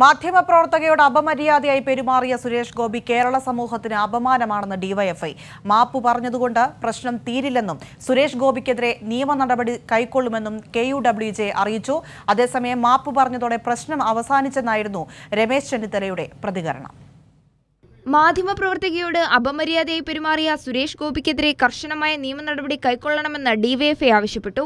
മാധ്യമപ്രവർത്തകയോട് അപമര്യാദയായി പെരുമാറിയ സുരേഷ് ഗോപി കേരള സമൂഹത്തിന് അപമാനമാണെന്ന് ഡിവൈഎഫ്ഐ മാപ്പ് പറഞ്ഞതുകൊണ്ട് പ്രശ്നം തീരില്ലെന്നും സുരേഷ് ഗോപിക്കെതിരെ നിയമ നടപടി കൈക്കൊള്ളുമെന്നും കെ യു ഡബ്ല്യു ജെ അറിയിച്ചു അതേസമയം മാപ്പ് പറഞ്ഞതോടെ പ്രശ്നം അവസാനിച്ചെന്നായിരുന്നു രമേശ് ചെന്നിത്തലയുടെ പ്രതികരണം മാധ്യമപ്രവർത്തകയോട് അപമര്യാദയായി പെരുമാറിയ സുരേഷ് ഗോപിക്കെതിരെ കർശനമായ നിയമ നടപടി കൈക്കൊള്ളണമെന്ന് ഡിവൈഎഫ്ഐ ആവശ്യപ്പെട്ടു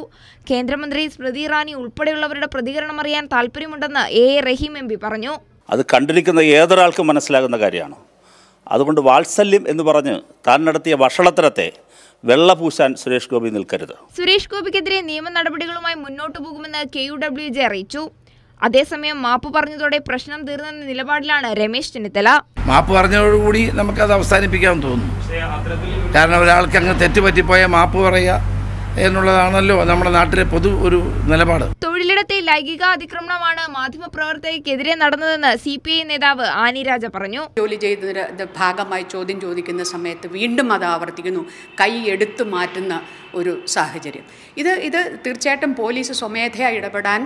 കേന്ദ്രമന്ത്രി സ്മൃതി ഇറാനി ഉൾപ്പെടെയുള്ളവരുടെ പ്രതികരണം അറിയാൻ താല്പര്യമുണ്ടെന്ന് എ എ റഹീം എം പറഞ്ഞു അത് കണ്ടിരിക്കുന്ന ഏതൊരാൾക്കും മനസ്സിലാകുന്ന കാര്യമാണ് അതുകൊണ്ട് വാത്സല്യം എന്ന് പറഞ്ഞ് താൻ നടത്തിയ വഷളത്തരത്തെ വെള്ളപൂശാൻ സുരേഷ് ഗോപി നിൽക്കരുത് സുരേഷ് ഗോപിക്കെതിരെ നിയമ നടപടികളുമായി മുന്നോട്ടു പോകുമെന്ന് കെ യു ഡബ്ല്യു ജെ അറിയിച്ചു അതേസമയം മാപ്പ് പറഞ്ഞതോടെ പ്രശ്നം തീർന്നെന്ന നിലപാടിലാണ് രമേശ് ചെന്നിത്തല മാപ്പ് പറഞ്ഞതോടുകൂടി നമുക്കത് അവസാനിപ്പിക്കാൻ തോന്നുന്നു കാരണം ഒരാൾക്ക് അങ്ങ് പറ്റിപ്പോയാൽ മാപ്പ് പറയുക എന്നുള്ളതാണല്ലോ നമ്മുടെ നാട്ടിലെ പൊതു ഒരു നിലപാട് തൊഴിലിടത്തെ ലൈംഗിക അതിക്രമണമാണ് പ്രവർത്തകർക്കെതിരെ നടന്നതെന്ന് സി പി ഐ നേതാവ് ആനി രാജ പറഞ്ഞു ജോലി ചെയ്തതിന്റെ ഭാഗമായി ചോദ്യം ചോദിക്കുന്ന സമയത്ത് വീണ്ടും അത് ആവർത്തിക്കുന്നു കൈ എടുത്തു മാറ്റുന്ന ഒരു സാഹചര്യം ഇത് ഇത് തീർച്ചയായിട്ടും പോലീസ് സ്വമേധയാ ഇടപെടാൻ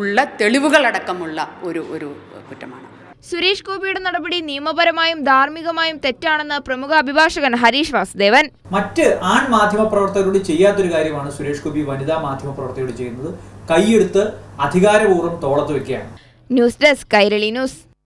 ഉള്ള തെളിവുകളടക്കമുള്ള ഒരു ഒരു കുറ്റമാണ് സുരേഷ് ഗോപിയുടെ നടപടി നിയമപരമായും ധാർമ്മികമായും തെറ്റാണെന്ന് പ്രമുഖ അഭിഭാഷകൻ ഹരീഷ് വാസുദേവൻ മറ്റ് ആൺ മാധ്യമ പ്രവർത്തകരോട് ചെയ്യാത്തൊരു കാര്യമാണ് സുരേഷ് ഗോപി വനിതാ മാധ്യമ പ്രവർത്തകരോട് ചെയ്യുന്നത് കൈയെടുത്ത് അധികാരപൂർവ്വം തോളത്ത് വെക്കുകയാണ് ന്യൂസ് ഡെസ്ക് കൈരളി ന്യൂസ്